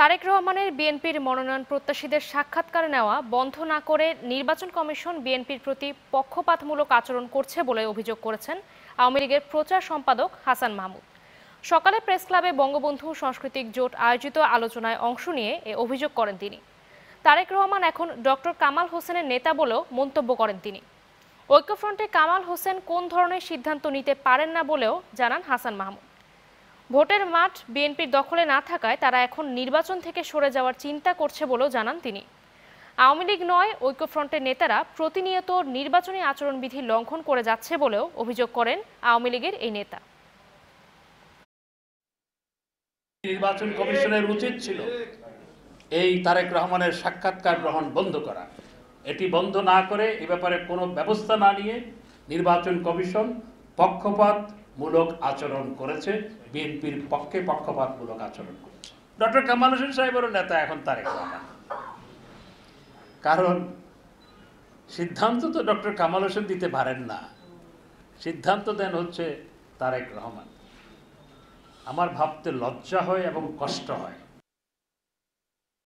তারেক রহমানের বিএনপির মনোনয়ন প্রত্যাশীদের সাক্ষাৎকার নেওয়া বন্ধ না করে নির্বাচন কমিশন বিএনপির প্রতি পক্ষপাতমূলক আচরণ করছে বলে অভিযোগ করেছেন আওয়ামী লীগের প্রচার সম্পাদক হাসান মাহমুদ সকালে প্রেস ক্লাবে বঙ্গবন্ধু সাংস্কৃতিক জোট আয়োজিত আলোচনায় অংশ নিয়ে এ অভিযোগ করেন তিনি তারেক রহমান এখন ডক্টর কামাল হোসেনের নেতা বলেও মন্তব্য করেন তিনি ঐক্যফ্রন্টে কামাল হোসেন কোন ধরনের সিদ্ধান্ত নিতে পারেন না বলেও জানান হাসান মাহমুদ ভোটের মাঠ বিএনপির দখলে না থাকায় তারা এখন নির্বাচন থেকে সরে যাওয়ার চিন্তা করছে বলেও জানান তিনি আওয়ামী লীগ নয় ঐক্যফ্রন্টের নেতারা প্রতিনিয়ত নির্বাচনী আচরণবিধি লঙ্ঘন করে যাচ্ছে বলেও অভিযোগ করেন আওয়ামী লীগের এই নেতা নির্বাচন কমিশনের উচিত ছিল এই তারেক রহমানের সাক্ষাৎকার গ্রহণ বন্ধ করা এটি বন্ধ না করে এ ব্যাপারে কোনো ব্যবস্থা না নিয়ে নির্বাচন কমিশন পক্ষপাত মূলক আচরণ করেছে বিএনপির পক্ষে পক্ষপাতমূলক আচরণ করেছে ডক্টর কামাল হোসেন সাহেবের নেতা এখন তারেক রহমান কারণ সিদ্ধান্ত তো ডক্টর কামাল হোসেন দিতে পারেন না সিদ্ধান্ত দেন হচ্ছে তারেক রহমান আমার ভাবতে লজ্জা হয় এবং কষ্ট হয়